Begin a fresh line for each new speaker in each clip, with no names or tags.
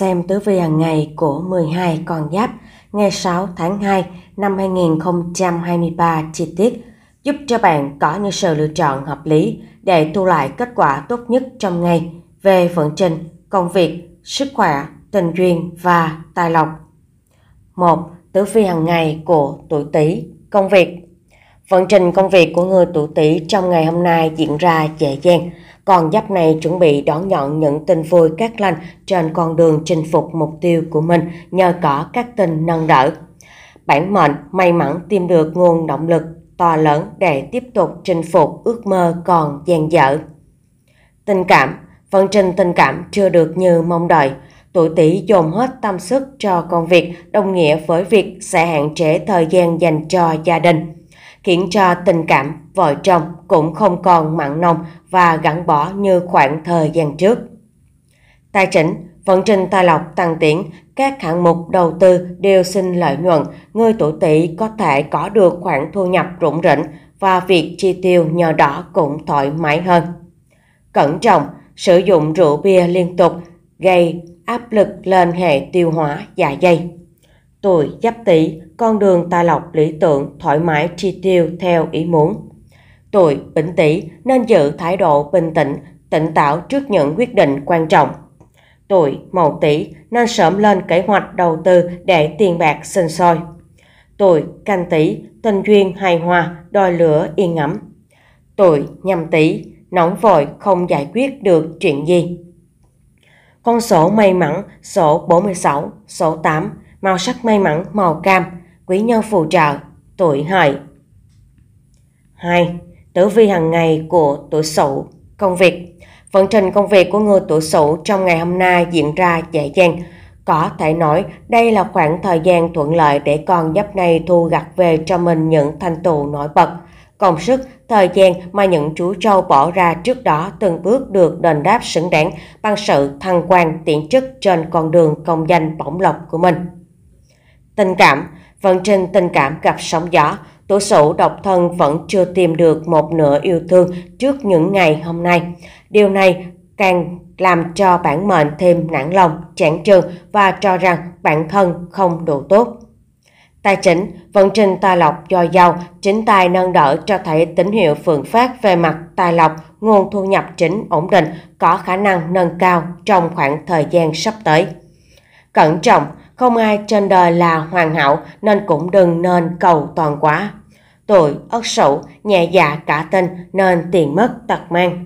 xem tử vi hàng ngày của 12 con giáp ngày 6 tháng 2 năm 2023 chi tiết giúp cho bạn có những sự lựa chọn hợp lý để thu lại kết quả tốt nhất trong ngày về vận trình, công việc, sức khỏe, tình duyên và tài lộc. 1. Tử vi hàng ngày của tuổi Tý, công việc. Vận trình công việc của người tuổi Tý trong ngày hôm nay diễn ra dễ dàng con giáp này chuẩn bị đón nhận những tin vui các lành trên con đường chinh phục mục tiêu của mình nhờ có các tình nâng đỡ. Bản mệnh may mắn tìm được nguồn động lực to lớn để tiếp tục chinh phục ước mơ còn dang dở. Tình cảm, vận trình tình cảm chưa được như mong đợi. Tuổi tỷ dồn hết tâm sức cho công việc đồng nghĩa với việc sẽ hạn chế thời gian dành cho gia đình khiến cho tình cảm vợ chồng cũng không còn mặn nồng và gắn bó như khoảng thời gian trước. Tài chính, vận trình tài lộc tăng tiến, các hạng mục đầu tư đều sinh lợi nhuận, người tuổi tỵ có thể có được khoản thu nhập rủng rỉnh và việc chi tiêu nhờ đó cũng thoải mái hơn. Cẩn trọng, sử dụng rượu bia liên tục gây áp lực lên hệ tiêu hóa dạ dày. Tuổi giáp tỵ, con đường tài lộc lý tưởng, thoải mái chi tiêu theo ý muốn. Tuổi bỉnh tỵ nên giữ thái độ bình tĩnh, tỉnh táo trước những quyết định quan trọng. Tuổi mậu tỵ nên sớm lên kế hoạch đầu tư để tiền bạc sinh sôi. Tuổi canh tỵ tình duyên hài hòa, đòi lửa yên ấm. Tuổi nhâm tỵ nóng vội không giải quyết được chuyện gì. Con số may mắn số 46, số 8 màu sắc may mắn màu cam, quý nhân phù trợ, tuổi hợi. 2. Tử vi hàng ngày của tuổi Sửu, công việc. Vận trình công việc của người tuổi Sửu trong ngày hôm nay diễn ra dễ dàng. Có thể nói đây là khoảng thời gian thuận lợi để con giáp này thu gặt về cho mình những thành tựu nổi bật. Công sức, thời gian mà những chú trâu bỏ ra trước đó từng bước được đền đáp xứng đáng bằng sự thăng quan tiện chức trên con đường công danh bổng lộc của mình. Tình cảm Vận trình tình cảm gặp sóng gió, tủ sủ độc thân vẫn chưa tìm được một nửa yêu thương trước những ngày hôm nay. Điều này càng làm cho bản mệnh thêm nản lòng, chán trường và cho rằng bản thân không đủ tốt. Tài chính, vận trình tài lộc do giàu, chính tài nâng đỡ cho thấy tín hiệu phượng phát về mặt tài lộc, nguồn thu nhập chính ổn định, có khả năng nâng cao trong khoảng thời gian sắp tới. Cẩn trọng, không ai trên đời là hoàn hảo nên cũng đừng nên cầu toàn quá. Tuổi ất sửu nhẹ dạ cả tin nên tiền mất tật mang.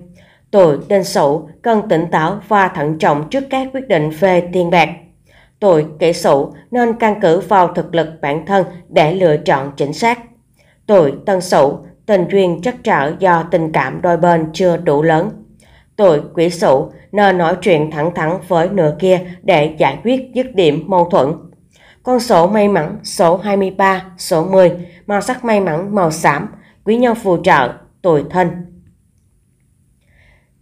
Tuổi đinh sửu cần tỉnh táo và thận trọng trước các quyết định về tiền bạc. Tuổi kỷ sửu nên căn cứ vào thực lực bản thân để lựa chọn chính xác. Tuổi tân sửu tình duyên chắc trở do tình cảm đôi bên chưa đủ lớn Tôi, quỷ sụ, nên nói chuyện thẳng thắn với nửa kia để giải quyết dứt điểm mâu thuẫn. Con số may mắn số 23, số 10, màu sắc may mắn màu xám, quý nhân phù trợ, tuổi thân.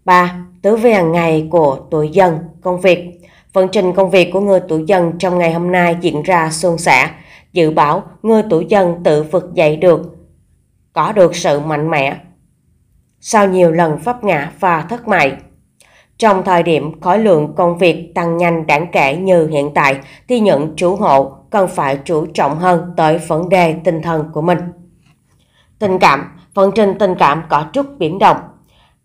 3. Tứ vi hàng ngày của tuổi dân, công việc. Vận trình công việc của người tuổi dân trong ngày hôm nay diễn ra suôn sẻ. Dự báo người tuổi dân tự vực dậy được, có được sự mạnh mẽ, sau nhiều lần vấp ngã và thất bại. Trong thời điểm khối lượng công việc tăng nhanh đáng kể như hiện tại thì những chủ hộ cần phải chú trọng hơn tới vấn đề tinh thần của mình. Tình cảm, phần trình tình cảm có chút biến động.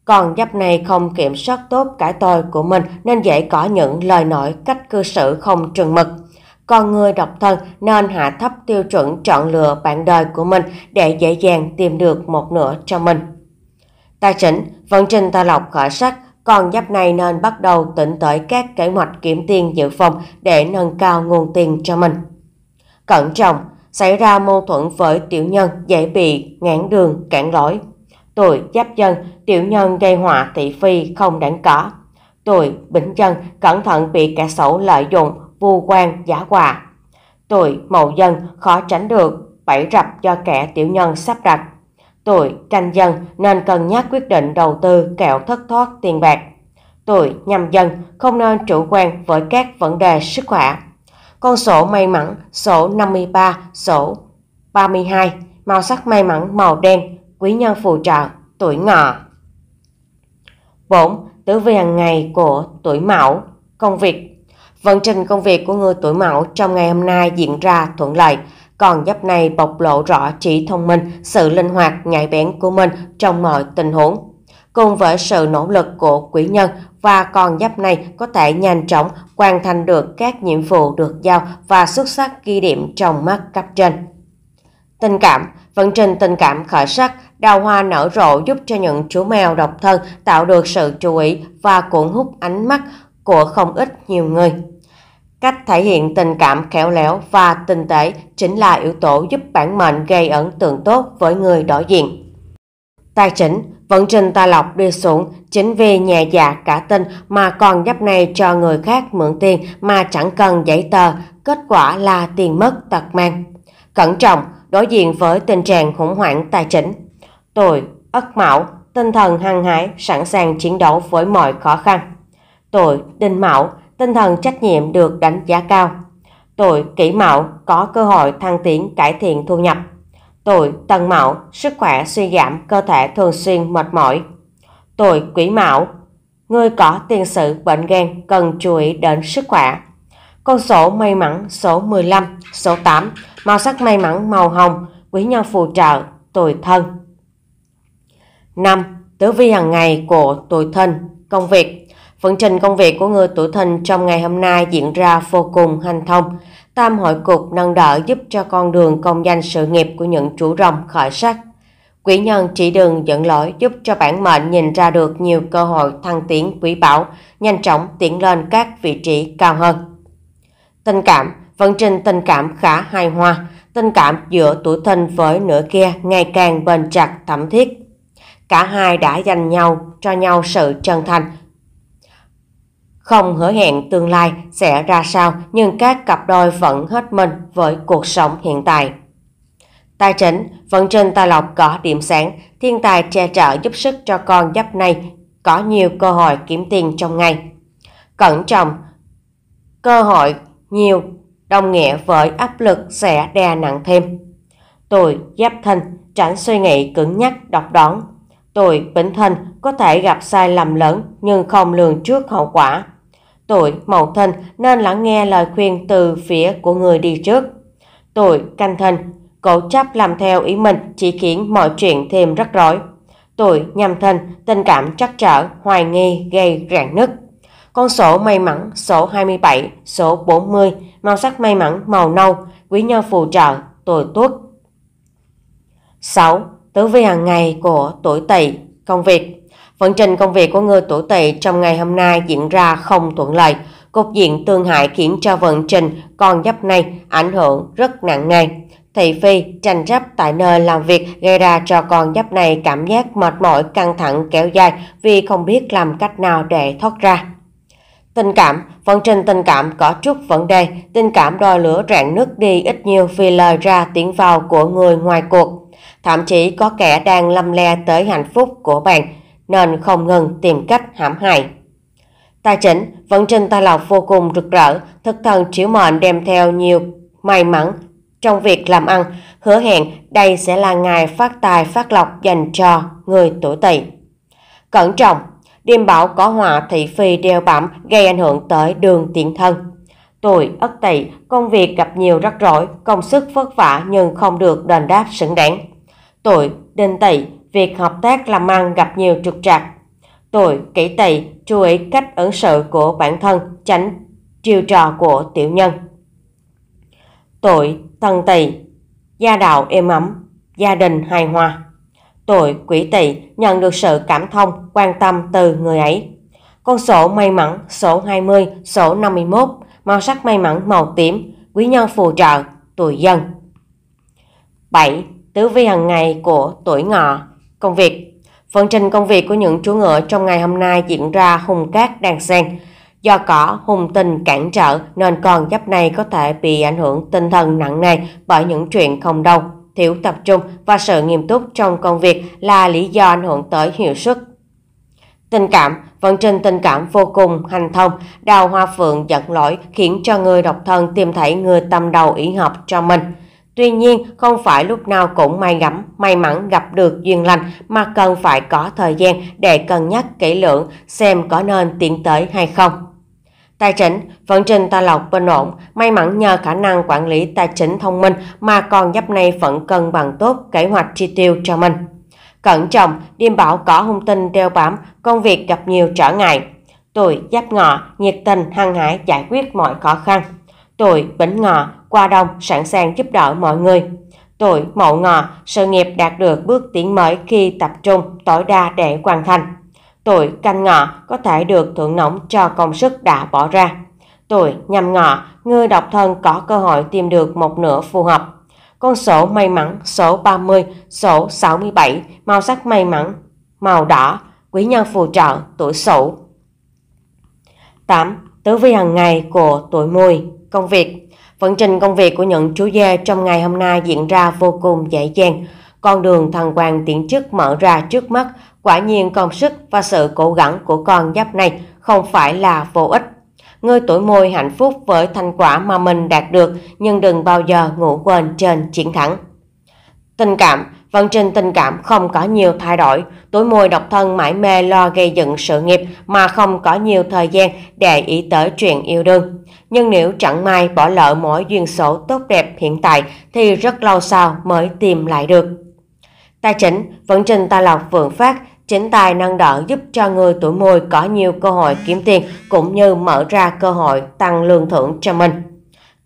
Còn giáp này không kiểm soát tốt cái tôi của mình nên dễ có những lời nói cách cư xử không trừng mực. Còn người độc thân nên hạ thấp tiêu chuẩn chọn lựa bạn đời của mình để dễ dàng tìm được một nửa cho mình. Ta chỉnh, vận trình ta lọc khởi sắc, còn giáp này nên bắt đầu tỉnh tới các kế hoạch kiếm tiền dự phòng để nâng cao nguồn tiền cho mình. Cẩn trọng, xảy ra mâu thuẫn với tiểu nhân dễ bị ngãn đường, cản lối Tuổi giáp dân, tiểu nhân gây họa thị phi không đáng có. Tuổi bỉnh dân, cẩn thận bị kẻ xấu lợi dụng, vu quan giả quà. Tuổi mậu dân, khó tránh được, bẫy rập do kẻ tiểu nhân sắp đặt Tuổi canh dân nên cân nhắc quyết định đầu tư kẹo thất thoát tiền bạc. Tuổi nhâm dân không nên chủ quan với các vấn đề sức khỏe. Con sổ may mắn sổ 53, sổ 32, màu sắc may mắn màu đen, quý nhân phù trợ, tuổi ngọ. 4. Tử vi hàng ngày của tuổi mão, công việc Vận trình công việc của người tuổi mão trong ngày hôm nay diễn ra thuận lợi, còn giáp này bộc lộ rõ trí thông minh, sự linh hoạt, nhạy bén của mình trong mọi tình huống. Cùng với sự nỗ lực của quý nhân và con giáp này có thể nhanh chóng hoàn thành được các nhiệm vụ được giao và xuất sắc ghi điểm trong mắt cấp trên. Tình cảm Vận trình tình cảm khởi sắc, đào hoa nở rộ giúp cho những chú mèo độc thân tạo được sự chú ý và cuốn hút ánh mắt của không ít nhiều người. Cách thể hiện tình cảm khéo léo và tinh tế chính là yếu tố giúp bản mệnh gây ấn tượng tốt với người đối diện. Tài chính, vận trình tài lộc đi xuống chính vì nhẹ dạ cả tin mà còn dấp này cho người khác mượn tiền mà chẳng cần giấy tờ, kết quả là tiền mất tật mang. Cẩn trọng, đối diện với tình trạng khủng hoảng tài chính. Tuổi, ất mão, tinh thần hăng hái, sẵn sàng chiến đấu với mọi khó khăn. Tuổi, đinh mão, tinh thần trách nhiệm được đánh giá cao. Tuổi kỷ mão có cơ hội thăng tiến cải thiện thu nhập. Tuổi tân mão sức khỏe suy giảm cơ thể thường xuyên mệt mỏi. Tuổi quý mão người có tiền sử bệnh gan cần chú ý đến sức khỏe. Con số may mắn số 15, số 8, màu sắc may mắn màu hồng, quý nhân phù trợ, tuổi thân. 5. Tử vi hàng ngày của tuổi thân, công việc Vận trình công việc của người tuổi thìn trong ngày hôm nay diễn ra vô cùng hanh thông. Tam hội cục nâng đỡ giúp cho con đường công danh sự nghiệp của những chủ rồng khởi sắc. quỹ nhân chỉ đường dẫn lỗi giúp cho bản mệnh nhìn ra được nhiều cơ hội thăng tiến quý bảo, nhanh chóng tiến lên các vị trí cao hơn. Tình cảm, vận trình tình cảm khá hài hòa, tình cảm giữa tuổi thìn với nửa kia ngày càng bền chặt thẩm thiết. Cả hai đã dành nhau cho nhau sự chân thành, không hứa hẹn tương lai sẽ ra sao nhưng các cặp đôi vẫn hết mình với cuộc sống hiện tại. Tài chính, vận trình tài lộc có điểm sáng, thiên tài che chở giúp sức cho con giáp này có nhiều cơ hội kiếm tiền trong ngày. Cẩn trọng, cơ hội nhiều đồng nghĩa với áp lực sẽ đè nặng thêm. Tuổi giáp thìn tránh suy nghĩ cứng nhắc độc đoán. Tuổi bính thìn có thể gặp sai lầm lớn nhưng không lường trước hậu quả. Tuổi mậu thân nên lắng nghe lời khuyên từ phía của người đi trước. Tuổi canh thân, cố chấp làm theo ý mình chỉ khiến mọi chuyện thêm rắc rối. Tuổi nhâm thân, tình cảm trắc trở, hoài nghi gây rạn nứt. Con số may mắn số 27, số 40, màu sắc may mắn màu nâu, quý nhân phù trợ, tuổi tuất. 6. Tử vi hàng ngày của tuổi tỵ, công việc. Vận trình công việc của người tuổi tỵ trong ngày hôm nay diễn ra không thuận lợi. Cục diện tương hại khiến cho vận trình con giáp này ảnh hưởng rất nặng nề. Thị phi tranh chấp tại nơi làm việc gây ra cho con giáp này cảm giác mệt mỏi căng thẳng kéo dài vì không biết làm cách nào để thoát ra. Tình cảm, vận trình tình cảm có chút vấn đề, tình cảm đòi lửa rạn nứt đi ít nhiều vì lời ra tiếng vào của người ngoài cuộc. Thậm chí có kẻ đang lâm le tới hạnh phúc của bạn, nên không ngừng tìm cách hãm hại. Tài chính vẫn trên ta lộc vô cùng rực rỡ, thực thần chiếu mệnh đem theo nhiều may mắn trong việc làm ăn, hứa hẹn đây sẽ là ngày phát tài phát lộc dành cho người tuổi tỵ. Cẩn trọng, điềm bảo có họa thị phi đeo bẩm gây ảnh hưởng tới đường tiện thân. Tuổi ất tỵ, công việc gặp nhiều rắc rối, công sức vất vả nhưng không được đền đáp xứng đáng. Tuổi đinh tỵ, việc hợp tác làm ăn gặp nhiều trục trặc. Tôi kỹ tỳ chú ý cách ứng xử của bản thân, tránh chiêu trò của tiểu nhân. Tuổi thân tỳ, gia đạo êm ấm, gia đình hài hòa. Tuổi quỷ tỵ nhận được sự cảm thông, quan tâm từ người ấy. Con sổ may mắn số 20, số 51, màu sắc may mắn màu tím, quý nhân phù trợ, tuổi dân. 7. Tứ vi hàng ngày của tuổi ngọ Công việc Phần trình công việc của những chú ngựa trong ngày hôm nay diễn ra hùng cát đan sen Do cỏ, hùng tình cản trở nên con giáp này có thể bị ảnh hưởng tinh thần nặng nề bởi những chuyện không đâu. Thiếu tập trung và sự nghiêm túc trong công việc là lý do ảnh hưởng tới hiệu suất. Tình cảm Vận trình tình cảm vô cùng hành thông, đào hoa phượng giận lỗi khiến cho người độc thân tìm thấy người tâm đầu ý hợp cho mình. Tuy nhiên, không phải lúc nào cũng may gẫm, may mắn gặp được duyên lành mà cần phải có thời gian để cân nhắc kỹ lưỡng xem có nên tiến tới hay không. Tài chính, vận trình ta lộc bình ổn, may mắn nhờ khả năng quản lý tài chính thông minh mà còn giáp này vẫn cân bằng tốt kế hoạch chi tiêu cho mình. Cẩn trọng, điềm bảo có hung tin đeo bám, công việc gặp nhiều trở ngại. Tuổi giáp ngọ, nhiệt tình, hăng hái giải quyết mọi khó khăn. Tuổi bính ngọ, qua đồng sẵn sàng giúp đỡ mọi người. Tuổi mậu ngọ, sự nghiệp đạt được bước tiến mới khi tập trung tối đa để hoàn thành. Tuổi canh ngọ có thể được thưởng nóng cho công sức đã bỏ ra. Tuổi nhâm ngọ, người độc thân có cơ hội tìm được một nửa phù hợp. Con số may mắn số 30, số 67, màu sắc may mắn, màu đỏ, quý nhân phù trợ, tuổi sửu. 8. Tứ vi hàng ngày của tuổi mùi, công việc Vận trình công việc của những chú dê trong ngày hôm nay diễn ra vô cùng dễ dàng. Con đường thằng hoàng tiện chức mở ra trước mắt, quả nhiên công sức và sự cố gắng của con giáp này không phải là vô ích. Ngươi tuổi môi hạnh phúc với thành quả mà mình đạt được nhưng đừng bao giờ ngủ quên trên chiến thắng. Tình cảm Vận vâng, trình tình cảm không có nhiều thay đổi, tuổi mùi độc thân mãi mê lo gây dựng sự nghiệp mà không có nhiều thời gian để ý tới chuyện yêu đương. Nhưng nếu chẳng may bỏ lỡ mỗi duyên số tốt đẹp hiện tại thì rất lâu sau mới tìm lại được. Tài chính, vận trình tài lộc vượng phát, chính tài năng đỡ giúp cho người tuổi mùi có nhiều cơ hội kiếm tiền cũng như mở ra cơ hội tăng lương thưởng cho mình.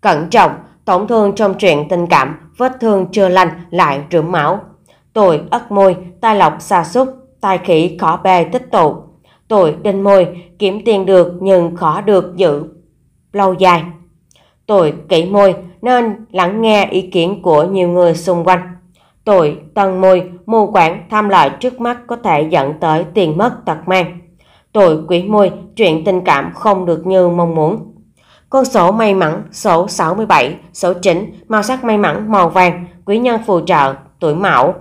Cẩn trọng, tổn thương trong chuyện tình cảm, vết thương chưa lành lại rửa máu, Tuổi ất mùi, tai lộc xa xúc, tài khí khó bề tích tụ. Tuổi đinh mùi, kiếm tiền được nhưng khó được giữ lâu dài. Tuổi kỷ mùi, nên lắng nghe ý kiến của nhiều người xung quanh. Tuổi tân mùi, mù quảng tham lợi trước mắt có thể dẫn tới tiền mất tật mang. Tuổi quý mùi, chuyện tình cảm không được như mong muốn. Con số may mắn số 67, số 9, màu sắc may mắn màu vàng, quý nhân phù trợ, tuổi mão.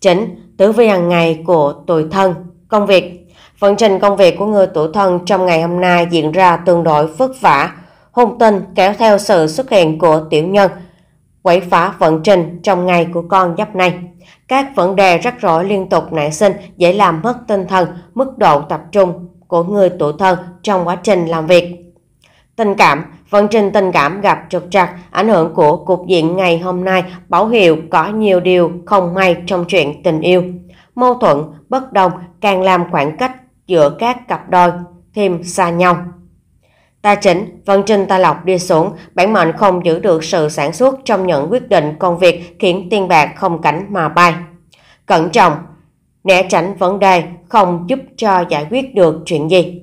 Chính, tử vi hàng ngày của tuổi thân, công việc. Vận trình công việc của người tuổi thân trong ngày hôm nay diễn ra tương đối vất vả, hung tinh kéo theo sự xuất hiện của tiểu nhân, quấy phá vận trình trong ngày của con giáp này. Các vấn đề rắc rối liên tục nảy sinh dễ làm mất tinh thần, mức độ tập trung của người tuổi thân trong quá trình làm việc Tình cảm, vận trình tình cảm gặp trục trặc, ảnh hưởng của cục diện ngày hôm nay báo hiệu có nhiều điều không may trong chuyện tình yêu. Mâu thuẫn, bất đồng càng làm khoảng cách giữa các cặp đôi thêm xa nhau. Tài chính, vận trình tài lộc đi xuống, bản mệnh không giữ được sự sản xuất trong những quyết định công việc khiến tiền bạc không cảnh mà bay. Cẩn trọng, né tránh vấn đề không giúp cho giải quyết được chuyện gì.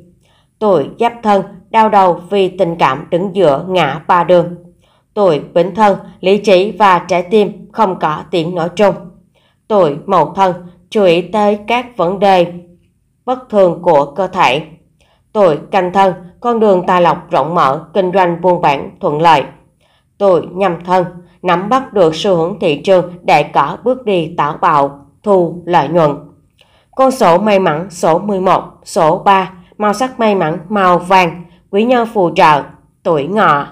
Tuổi giáp thân đau đầu vì tình cảm đứng giữa ngã ba đường. Tuổi bính thân, lý trí và trái tim không có tiếng nói chung. Tuổi mậu thân, chú ý tới các vấn đề bất thường của cơ thể. Tuổi canh thân, con đường tài lộc rộng mở, kinh doanh buôn bán thuận lợi. Tuổi nhâm thân, nắm bắt được xu hướng thị trường để có bước đi táo bạo, thu lợi nhuận. Con số may mắn số 11, số 3, màu sắc may mắn màu vàng, quý nhân phù trợ, tuổi ngọ.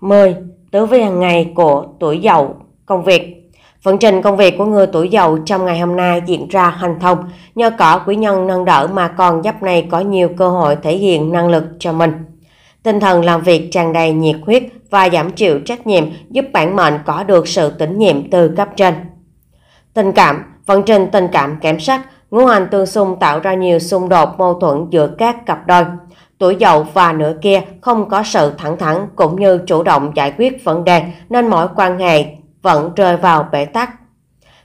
10. Tứ vi hàng ngày của tuổi dậu, công việc. Vận trình công việc của người tuổi dậu trong ngày hôm nay diễn ra hành thông, nhờ có quý nhân nâng đỡ mà còn giáp này có nhiều cơ hội thể hiện năng lực cho mình. Tinh thần làm việc tràn đầy nhiệt huyết và giảm chịu trách nhiệm giúp bản mệnh có được sự tín nhiệm từ cấp trên. Tình cảm, vận trình tình cảm kém sắc, ngũ hành tương xung tạo ra nhiều xung đột mâu thuẫn giữa các cặp đôi. Tuổi dậu và nửa kia không có sự thẳng thắn cũng như chủ động giải quyết vấn đề nên mọi quan hệ vẫn rơi vào bể tắc.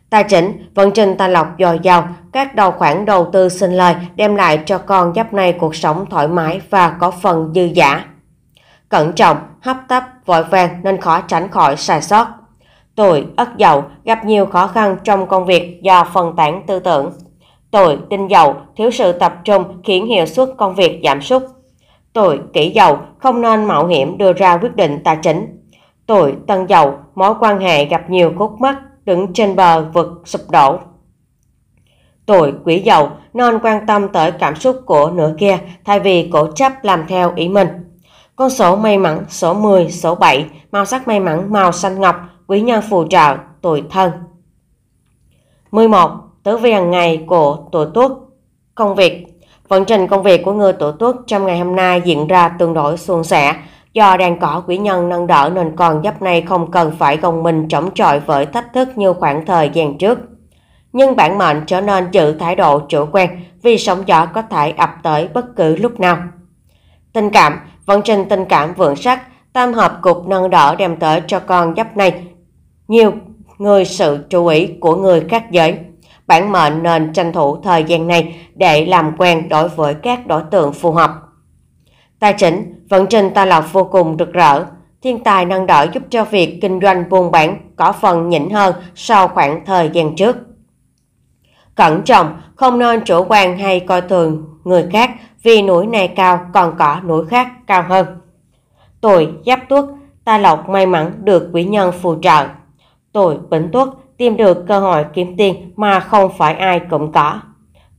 Tài chính, vận trình tài lộc dồi dào, các đầu khoản đầu tư sinh lời đem lại cho con giáp này cuộc sống thoải mái và có phần dư giả. Cẩn trọng, hấp tấp, vội vàng nên khó tránh khỏi sai sót. Tuổi Ất Dậu gặp nhiều khó khăn trong công việc do phần tán tư tưởng. Tuổi Đinh Dậu thiếu sự tập trung khiến hiệu suất công việc giảm sút. Tôi, kỹ giàu, không nên mạo hiểm đưa ra quyết định tài chính. Tôi, tân giàu, mối quan hệ gặp nhiều khúc mắc, đứng trên bờ vực sụp đổ. Tôi, quỷ giàu, nên quan tâm tới cảm xúc của nửa kia thay vì cổ chấp làm theo ý mình. Con số may mắn số 10, số 7, màu sắc may mắn màu xanh ngọc, quý nhân phù trợ, tuổi thân. 11. Tứ vi hàng ngày của tuổi tuất Công việc Vận trình công việc của người tuổi tuất trong ngày hôm nay diễn ra tương đối suôn sẻ. Do đàn cỏ quý nhân nâng đỡ nên con giáp này không cần phải gồng mình chống chọi với thách thức như khoảng thời gian trước. Nhưng bản mệnh trở nên giữ thái độ chủ quan vì sóng gió có thể ập tới bất cứ lúc nào. Tình cảm, vận trình tình cảm vượng sắc, tam hợp cục nâng đỡ đem tới cho con giáp này nhiều người sự chú ý của người khác giới bản mệnh nên tranh thủ thời gian này để làm quen đối với các đối tượng phù hợp. Tài chính, vận trình ta lộc vô cùng rực rỡ. Thiên tài năng đỡ giúp cho việc kinh doanh buôn bán có phần nhỉnh hơn sau khoảng thời gian trước. Cẩn trọng, không nên chủ quan hay coi thường người khác vì núi này cao còn có núi khác cao hơn. Tuổi Giáp Tuất, ta lộc may mắn được quý nhân phù trợ. Tuổi Bính Tuất, tìm được cơ hội kiếm tiền mà không phải ai cũng có.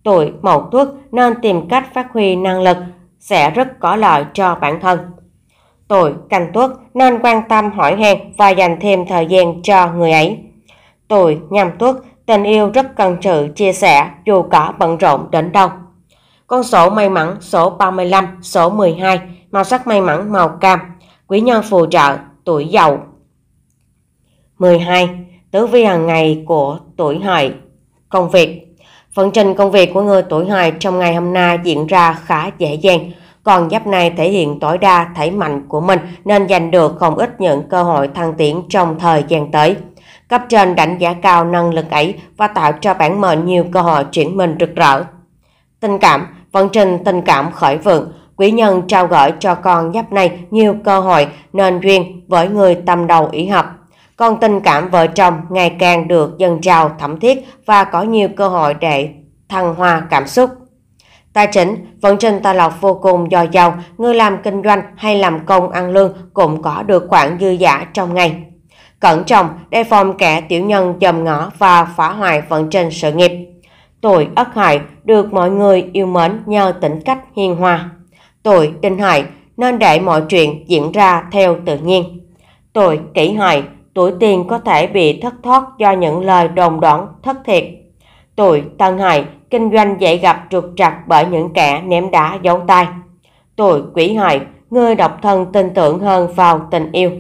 Tuổi mậu tuất nên tìm cách phát huy năng lực sẽ rất có lợi cho bản thân. Tuổi canh tuất nên quan tâm hỏi han và dành thêm thời gian cho người ấy. Tuổi nhâm tuất tình yêu rất cần sự chia sẻ dù có bận rộn đến đâu. Con số may mắn số 35, số 12, màu sắc may mắn màu cam, quý nhân phù trợ, tuổi dậu. 12 tử vi hàng ngày của tuổi hợi công việc vận trình công việc của người tuổi hợi trong ngày hôm nay diễn ra khá dễ dàng còn giáp này thể hiện tối đa thể mạnh của mình nên giành được không ít những cơ hội thăng tiến trong thời gian tới cấp trên đánh giá cao năng lực ấy và tạo cho bản mệnh nhiều cơ hội chuyển mình rực rỡ tình cảm vận trình tình cảm khởi vượng quý nhân trao gửi cho con giáp này nhiều cơ hội nên duyên với người tâm đầu ý hợp còn tình cảm vợ chồng ngày càng được dần trào thẩm thiết và có nhiều cơ hội để thăng hoa cảm xúc. Tài chính, vận trình tài lộc vô cùng dồi dào, người làm kinh doanh hay làm công ăn lương cũng có được khoản dư giả trong ngày. Cẩn trọng, đề phòng kẻ tiểu nhân dòm ngõ và phá hoại vận trình sự nghiệp. Tuổi Ất Hợi được mọi người yêu mến nhờ tính cách hiền hòa. Tuổi Đinh Hợi nên để mọi chuyện diễn ra theo tự nhiên. Tuổi Kỷ Hợi tuổi tiền có thể bị thất thoát do những lời đồn đoán thất thiệt. Tuổi tân hợi kinh doanh dễ gặp trục trặc bởi những kẻ ném đá giấu tay. Tuổi quỷ hợi người độc thân tin tưởng hơn vào tình yêu.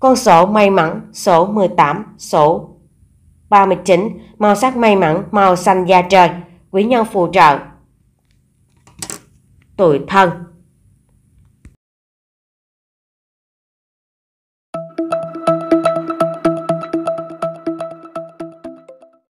Con sổ may mắn số 18, số 39, màu sắc may mắn màu xanh da trời, quý nhân phù trợ. Tuổi thân